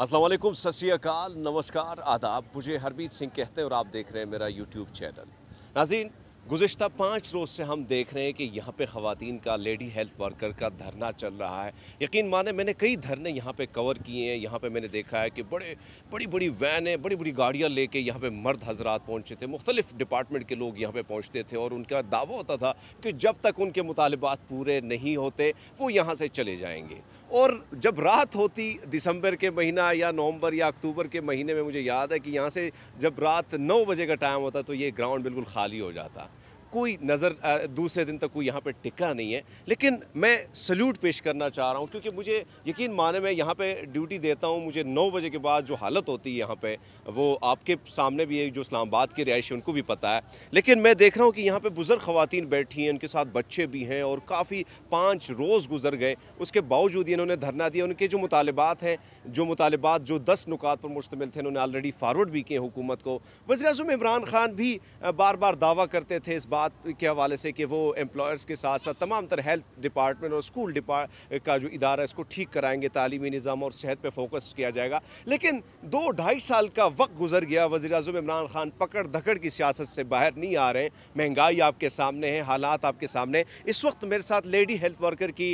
असलम सत नमस्कार आदाब मुझे हरबीत सिंह कहते हैं और आप देख रहे हैं मेरा यूट्यूब चैनल नाजीन गुज्त पाँच रोज़ से हम देख रहे हैं कि यहाँ पे ख़वान का लेडी हेल्थ वर्कर का धरना चल रहा है यकीन माने मैंने कई धरने यहाँ पे कवर किए हैं यहाँ पे मैंने देखा है कि बड़े बड़ी बड़ी वैनें बड़ी बड़ी गाड़ियाँ लेके यहाँ पर मर्द हजरात पहुँचे थे मुख्तलिफ डिपार्टमेंट के लोग यहाँ पे पहुँचते थे और उनका दावा होता था कि जब तक उनके मुतालबात पूरे नहीं होते वो यहाँ से चले जाएँगे और जब रात होती दिसंबर के महीना या नवंबर या अक्टूबर के महीने में मुझे याद है कि यहाँ से जब रात नौ बजे का टाइम होता तो ये ग्राउंड बिल्कुल खाली हो जाता कोई नज़र दूसरे दिन तक कोई यहाँ पे टिका नहीं है लेकिन मैं सल्यूट पेश करना चाह रहा हूँ क्योंकि मुझे यकीन माने मैं यहाँ पे ड्यूटी देता हूँ मुझे नौ बजे के बाद जो हालत होती है यहाँ पे वो आपके सामने भी है जो इस्लामाबाद के रिहायशी उनको भी पता है लेकिन मैं देख रहा हूँ कि यहाँ पर बुज़ुर्ग ख़वान बैठी हैं उनके साथ बच्चे भी हैं और काफ़ी पाँच रोज़ गुजर गए उसके बावजूद इन्होंने धरना दिया उनके जो मुतालबात हैं जो मुतालबात जो दस नुकात पर मुश्तमिल थे उन्होंने ऑलरेडी फारवर्ड भी किए हुकूमत को वजी अजम इमरान खान भी बार बार दावा करते थे इस बात बात के हवाले से कि वो एम्प्लॉयर्स के साथ साथ तमाम तरह हेल्थ डिपार्टमेंट और स्कूल डिपार्ट का जो इदारा है इसको ठीक कराएंगे तालीमी निज़ाम और सेहत पर फोकस किया जाएगा लेकिन दो ढाई साल का वक्त गुजर गया वजी अजम इमरान खान पकड़ धकड़ की सियासत से बाहर नहीं आ रहे हैं महंगाई आपके सामने है हालात आपके सामने इस वक्त मेरे साथ लेडी हेल्थ वर्कर की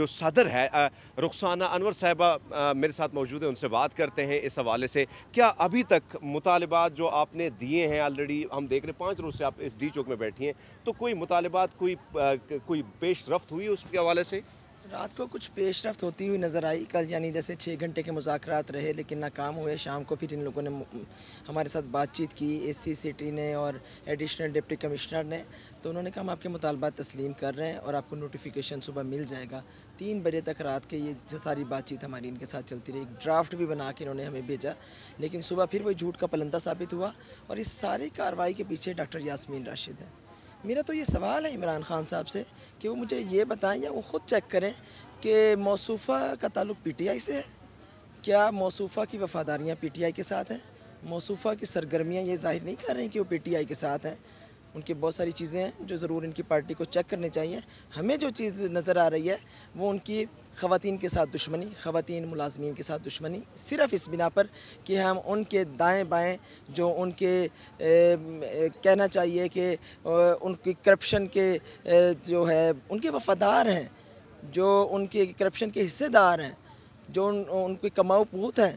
जो सदर है रुखसाना अनवर साहबा मेरे साथ मौजूद है उनसे बात करते हैं इस हवाले से क्या अभी तक मुतालबात जो आपने दिए हैं ऑलरेडी हम देख रहे हैं पाँच रोज़ से आप इस डी चौक में बैठे बैठी हैं तो कोई मुतालबात कोई आ, कोई पेश रफ्त हुई उसके हवाले से रात को कुछ पेश रफ्त होती हुई नज़र आई कल यानी जैसे छः घंटे के मुजाकर रहे लेकिन नाकाम हुए शाम को फिर इन लोगों ने हमारे साथ बातचीत की ए सी सिटी ने और एडिशनल डिप्टी कमिश्नर ने तो उन्होंने कहा हम आपके मुतालबात तस्लीम कर रहे हैं और आपको नोटिफिकेशन सुबह मिल जाएगा तीन बजे तक रात के ये सारी बातचीत हमारी इनके साथ चलती रही एक ड्राफ्ट भी बना के इन्होंने हमें भेजा लेकिन सुबह फिर वही झूठ का पलंदा साबित हुआ और इस सारी कार्रवाई के पीछे डॉक्टर यासमीन राशिद है मेरा तो ये सवाल है इमरान खान साहब से कि वो मुझे ये बताएं या वो ख़ुद चेक करें कि मौसूफ़ा का ताल्लुक पीटीआई से है क्या मौसूफ़ा की वफ़ादारियाँ पीटीआई के साथ हैं मौसूफ़ा की सरगर्मियाँ ये जाहिर नहीं कर रही कि वो पीटीआई के साथ हैं उनकी बहुत सारी चीज़ें हैं जो ज़रूर इनकी पार्टी को चेक करनी चाहिए हमें जो चीज़ नज़र आ रही है वो उनकी ख़वान के साथ दुश्मनी खातन मुलाजमीन के साथ दुश्मनी सिर्फ़ इस बिना पर कि हम उनके दाएँ बाएँ जो उनके ए, ए, कहना चाहिए कि उनकी करप्शन के ए, जो है उनके वफ़ादार हैं जो उनके करप्शन के हिस्सेदार हैं जो उन, उनके कमाऊ पूत हैं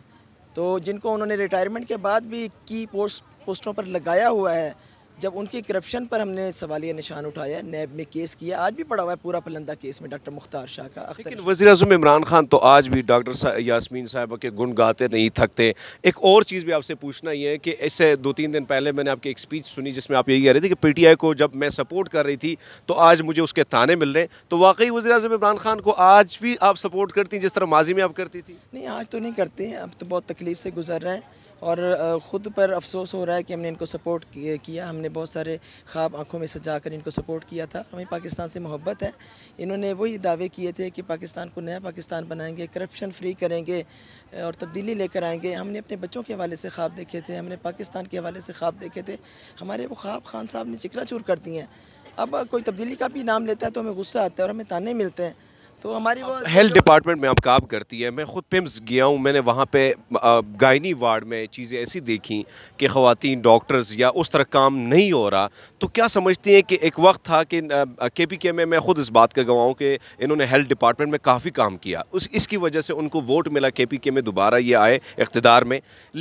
तो जिनको उन्होंने रिटायरमेंट के बाद भी की पोस्ट पोस्टों पर लगाया हुआ है जब उनकी करप्शन पर हमने सवालिया निशान उठाया नैब में केस किया आज भी पड़ा हुआ है पूरा पलंदा केस में डॉक्टर मुख्तार शाह का लेकिन वजी अजम इमरान खान तो आज भी डॉक्टर सा, यासमीन साहब के गुण गाते नहीं थकते एक और चीज़ भी आपसे पूछना ही है कि इससे दो तीन दिन पहले मैंने आपकी एक स्पीच सुनी जिसमें आप यही कह रहे थे कि पी टी आई को जब मैं सपोर्ट कर रही थी तो आज मुझे उसके ताने मिल रहे हैं तो वाकई वजी अजम इमरान खान को आज भी आप सपोर्ट करती जिस तरह माजी में आप करती थी नहीं आज तो नहीं करते अब तो बहुत तकलीफ से गुजर रहे हैं और ख़ुद पर अफसोस हो रहा है कि हमने इनको सपोर्ट किया हमने हमने बहुत सारे ख्वाब आंखों में सजा कर इनको सपोर्ट किया था हमें पाकिस्तान से मोहब्बत है इन्होंने वही दावे किए थे कि पाकिस्तान को नया पाकिस्तान बनाएंगे करप्शन फ्री करेंगे और तब्दीली लेकर आएंगे हमने अपने बच्चों के हवाले से ख्वाब देखे थे हमने पाकिस्तान के हवाले से ख्वाब देखे थे हमारे वो ख्वाब खान साहब ने चिकरा चूर कर दिए हैं अब कोई तब्दीली का भी नाम लेता है तो हमें गुस्सा आता है और हमें ताने मिलते हैं तो हमारी वो हेल्थ डिपार्टमेंट में आप काम करती है मैं ख़ुद पिम्स गया हूँ मैंने वहाँ पे गायनी वार्ड में चीज़ें ऐसी देखी कि खातन डॉक्टर्स या उस तरह काम नहीं हो रहा तो क्या समझती हैं कि एक वक्त था कि के पी के में मैं ख़ुद इस बात का गवाऊँ कि इन्होंने हेल्थ डिपार्टमेंट में काफ़ी काम किया उस इसकी वजह से उनको वोट मिला के पी के में दोबारा ये आए इकतदार में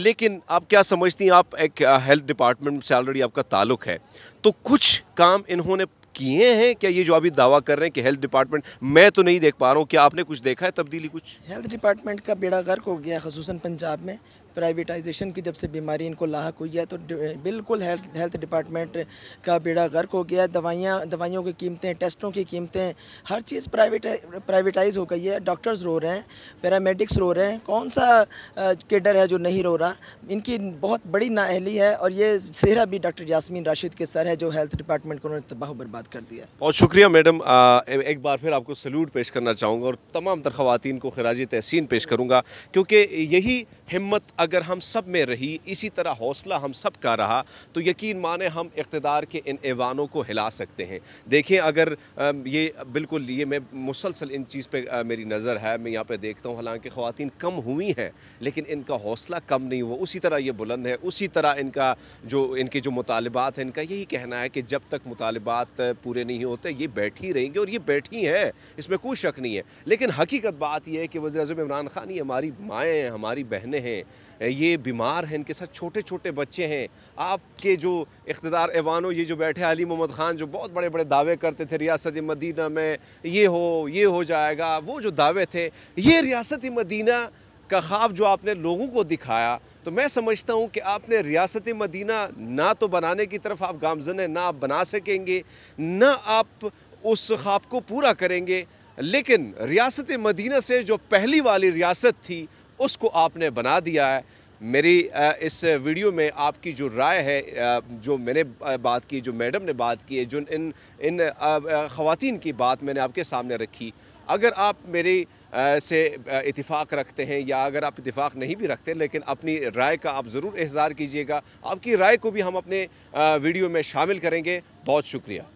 लेकिन आप क्या समझती हैं आप एक हेल्थ डिपार्टमेंट से ऑलरेडी आपका ताल्लुक है तो कुछ काम इन्होंने किए हैं क्या ये जो अभी दावा कर रहे हैं कि हेल्थ डिपार्टमेंट मैं तो नहीं देख पा रहा हूँ क्या आपने कुछ देखा है तब्दीली कुछ हेल्थ डिपार्टमेंट का बेड़ा गर्क हो गया खसूस पंजाब में प्राइवेटाइजेशन की जब से बीमारी इनको लाक हुई है तो बिल्कुल हेल्थ हेल्थ डिपार्टमेंट का बेड़ा गर्क हो गया दवाइयाँ दवाइयों की कीमतें टेस्टों की कीमतें हर चीज़ प्राइवेट प्राइवेटाइज हो गई है डॉक्टर्स रो रहे हैं पैरामेडिक्स रो रहे हैं कौन सा केडर है जो नहीं रो रहा इनकी बहुत बड़ी नाअहली है और ये सेहरा भी डॉक्टर यासमीन राशिद के सर है जो हेल्थ डिपार्टमेंट को उन्होंने तबाह बर्बाद आज़ाद कर दिया बहुत शुक्रिया मैडम एक बार फिर आपको सल्यूट पेश करना चाहूँगा और तमाम तर खातन को खराज तहसीन पेश करूँगा क्योंकि यही हिम्मत अगर हम सब में रही इसी तरह हौसला हम सब का रहा तो यकीन माने हम इकतदार के इन ऐवानों को हिला सकते हैं देखें अगर ये बिल्कुल ये मैं मुसलसल इन चीज़ पर मेरी नज़र है मैं यहाँ पर देखता हूँ हालांकि ख़वान कम हुई हैं लेकिन इनका हौसला कम नहीं हुआ उसी तरह ये बुलंद है उसी तरह इनका जो इनके जो मुतालबात हैं इनका यही कहना है कि जब तक मुतालबात पूरे नहीं होते ये बैठी रहेंगे और ये बैठी हैं इसमें कोई शक नहीं है लेकिन हकीकत बात यह है कि वजी अजम इमरान खान ये हमारी माएँ हैं हमारी बहनें हैं ये बीमार हैं इनके साथ छोटे छोटे बच्चे हैं आपके जो इकतदार एवानो ये जो बैठे अली मोहम्मद ख़ान जो बहुत बड़े बड़े दावे करते थे रियासत मदीना में ये हो ये हो जाएगा वो जो दावे थे ये रियासत मदीना का ख्वाब जो आपने लोगों को दिखाया तो मैं समझता हूं कि आपने रियासत मदीना ना तो बनाने की तरफ आप गामजन हैं ना आप बना सकेंगे ना आप उस ख्वाब को पूरा करेंगे लेकिन रियासत मदीना से जो पहली वाली रियासत थी उसको आपने बना दिया है मेरी इस वीडियो में आपकी जो राय है जो मैंने बात की जो मैडम ने बात की है जो इन इन ख़वान की बात मैंने आपके सामने रखी अगर आप मेरी से इतफ़ाक़ रखते हैं या अगर आप इतफ़ाक़ नहीं भी रखते लेकिन अपनी राय का आप ज़रूर इजहार कीजिएगा आपकी राय को भी हम अपने वीडियो में शामिल करेंगे बहुत शुक्रिया